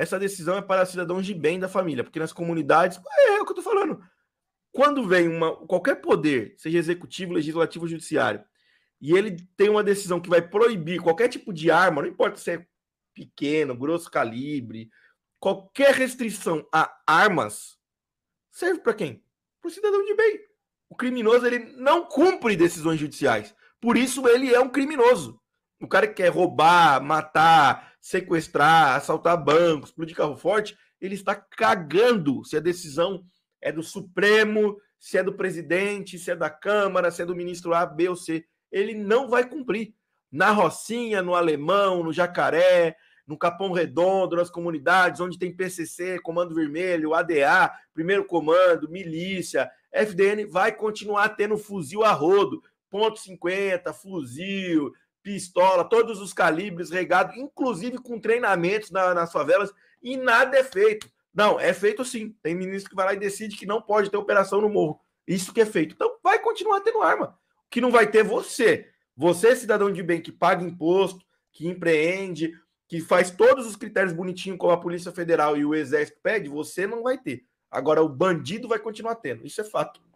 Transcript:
essa decisão é para cidadãos de bem da família, porque nas comunidades, é, é o que eu estou falando. Quando vem uma, qualquer poder, seja executivo, legislativo, judiciário, e ele tem uma decisão que vai proibir qualquer tipo de arma, não importa se é pequeno, grosso calibre, qualquer restrição a armas, serve para quem? Para o cidadão de bem. O criminoso ele não cumpre decisões judiciais. Por isso ele é um criminoso. O cara que quer roubar, matar, sequestrar, assaltar banco, explodir carro forte, ele está cagando se a decisão é do Supremo, se é do presidente, se é da Câmara, se é do ministro A, B ou C. Ele não vai cumprir. Na Rocinha, no Alemão, no Jacaré, no Capão Redondo, nas comunidades onde tem PCC, Comando Vermelho, ADA, Primeiro Comando, Milícia, FDN, vai continuar tendo fuzil a rodo. Ponto 50, fuzil, pistola, todos os calibres regados, inclusive com treinamentos na, nas favelas, e nada é feito. Não, é feito sim. Tem ministro que vai lá e decide que não pode ter operação no morro. Isso que é feito. Então vai continuar tendo arma. Que não vai ter é você. Você, cidadão de bem, que paga imposto, que empreende, que faz todos os critérios bonitinho como a Polícia Federal e o Exército pede, você não vai ter. Agora o bandido vai continuar tendo. Isso é fato.